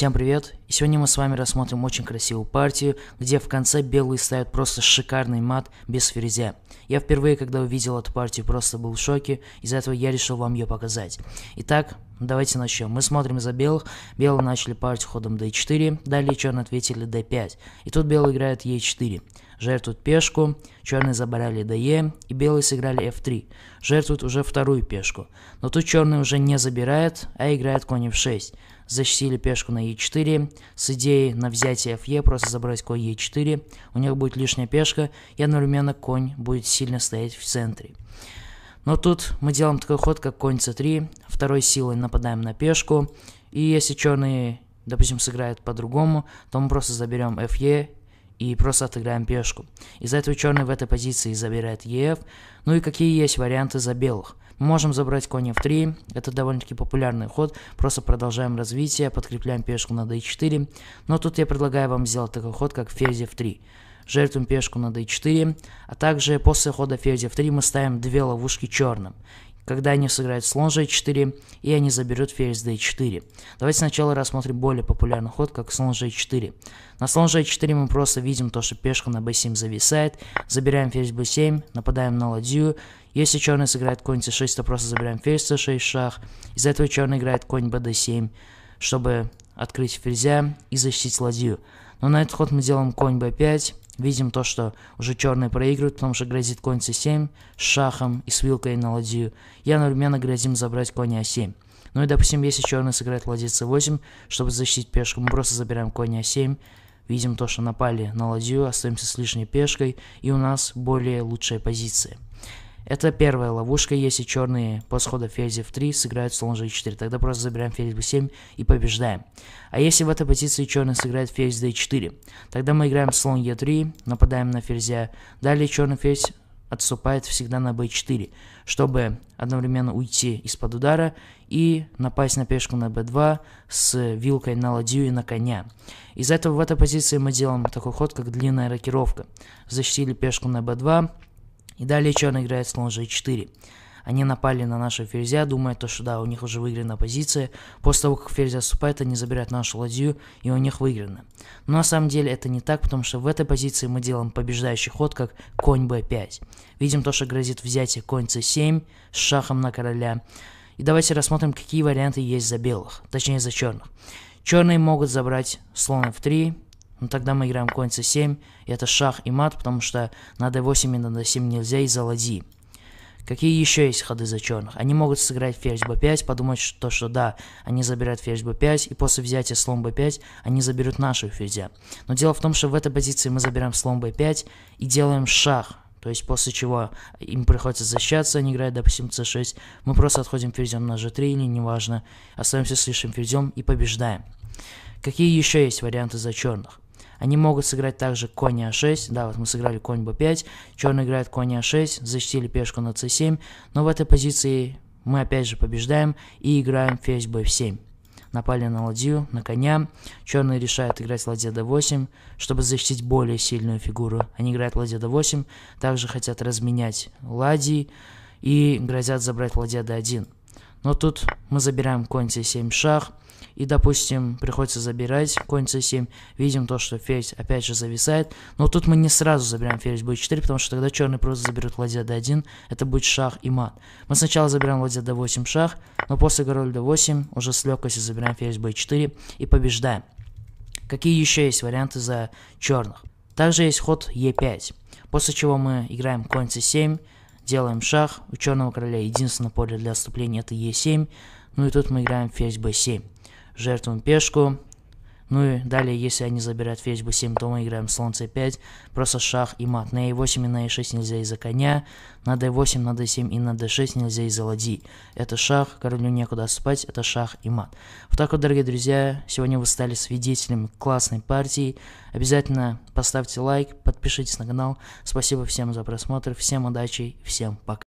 Всем привет! И сегодня мы с вами рассмотрим очень красивую партию, где в конце белые ставят просто шикарный мат без ферзя. Я впервые, когда увидел эту партию, просто был в шоке, из-за этого я решил вам ее показать. Итак, Давайте начнем. Мы смотрим за белых. Белые начали партию ходом d4, далее черные ответили d5. И тут белые играют e4. Жертвуют пешку, черные забрали де, и белые сыграли f3. Жертвуют уже вторую пешку. Но тут черные уже не забирают, а играют конь f6. Защитили пешку на e4, с идеей на взятие fe просто забрать конь e4. У них будет лишняя пешка, и одновременно конь будет сильно стоять в центре. Но тут мы делаем такой ход, как конь c3, второй силой нападаем на пешку, и если черные, допустим, сыграют по-другому, то мы просто заберем fe и просто отыграем пешку. Из-за этого черный в этой позиции забирает ef. Ну и какие есть варианты за белых? Мы можем забрать конь f3, это довольно-таки популярный ход, просто продолжаем развитие, подкрепляем пешку на d4, но тут я предлагаю вам сделать такой ход, как ферзь f3 жертвуем пешку на d4, а также после хода ферзя f 3 мы ставим две ловушки черным. Когда они сыграют слон g4, и они заберут ферзь d4. Давайте сначала рассмотрим более популярный ход, как слон g4. На слон g4 мы просто видим то, что пешка на b7 зависает, забираем ферзь b7, нападаем на ладью, если черный сыграет конь c6, то просто забираем ферзь c6 шах. Из-за этого черный играет конь bd7, чтобы открыть ферзя и защитить ладью. Но на этот ход мы делаем конь b5, Видим то, что уже черные проигрывают, потому что грозит конь c7 с шахом и с вилкой на ладью. И одновременно грозим забрать конь а7. Ну и, допустим, если черный сыграет ладья c8, чтобы защитить пешку, мы просто забираем конь а7. Видим то, что напали на ладью, остаемся с лишней пешкой, и у нас более лучшая позиция. Это первая ловушка, если черные после хода ферзь f3 сыграют слон g4, тогда просто забираем ферзь b7 и побеждаем. А если в этой позиции черный сыграет ферзь d4, тогда мы играем слон e3, нападаем на ферзя, далее черный ферзь отступает всегда на b4, чтобы одновременно уйти из-под удара и напасть на пешку на b2 с вилкой на ладью и на коня. Из-за этого в этой позиции мы делаем такой ход, как длинная рокировка. Защитили пешку на b2, и далее черный играет слон g4. Они напали на нашего ферзя, думая, то, что да, у них уже выиграна позиция. После того, как ферзь отступает, они забирают нашу ладью, и у них выиграно. Но на самом деле это не так, потому что в этой позиции мы делаем побеждающий ход, как конь b5. Видим то, что грозит взятие конь c7 с шахом на короля. И давайте рассмотрим, какие варианты есть за белых, точнее за черных. Черные могут забрать слон f3, ну тогда мы играем конь c7, и это шах и мат, потому что на d8 и на d7 нельзя из-за ладьи. Какие еще есть ходы за черных? Они могут сыграть ферзь b5, подумать, что, что да, они забирают ферзь b5, и после взятия слон b5 они заберут нашего ферзя. Но дело в том, что в этой позиции мы забираем слон b5 и делаем шах. То есть после чего им приходится защищаться, они играют, допустим, c6. Мы просто отходим ферзем на g3 или неважно, остаемся с лишним ферзем и побеждаем. Какие еще есть варианты за черных? Они могут сыграть также конь а6, да, вот мы сыграли конь б 5 черный играет конь а6, защитили пешку на c7, но в этой позиции мы опять же побеждаем и играем ферзь б 7 Напали на ладью, на коня. Черный решает играть ладья d8, чтобы защитить более сильную фигуру. Они играют ладья d8, также хотят разменять ладьи и грозят забрать ладья d1. Но тут мы забираем конь c7 шах, и, допустим, приходится забирать конь c7, видим то, что ферзь опять же зависает, но тут мы не сразу забираем ферзь b4, потому что тогда черный просто заберет ладья d1, это будет шах и мат. Мы сначала забираем ладья d8 шах, но после король d8 уже с легкостью забираем ферзь b4 и побеждаем. Какие еще есть варианты за черных? Также есть ход e5, после чего мы играем конь c7, Делаем шах. У черного короля единственное поле для отступления это Е7. Ну и тут мы играем ферзь б 7 Жертвуем пешку. Ну и далее, если они забирают весь бы 7, то мы играем слон c5, просто шах и мат. На e8 и на e6 нельзя из-за коня, на d8, на d7 и на d6 нельзя из-за ладьи. Это шах, королю некуда спать, это шах и мат. Вот так вот, дорогие друзья, сегодня вы стали свидетелями классной партии. Обязательно поставьте лайк, подпишитесь на канал. Спасибо всем за просмотр, всем удачи, всем пока.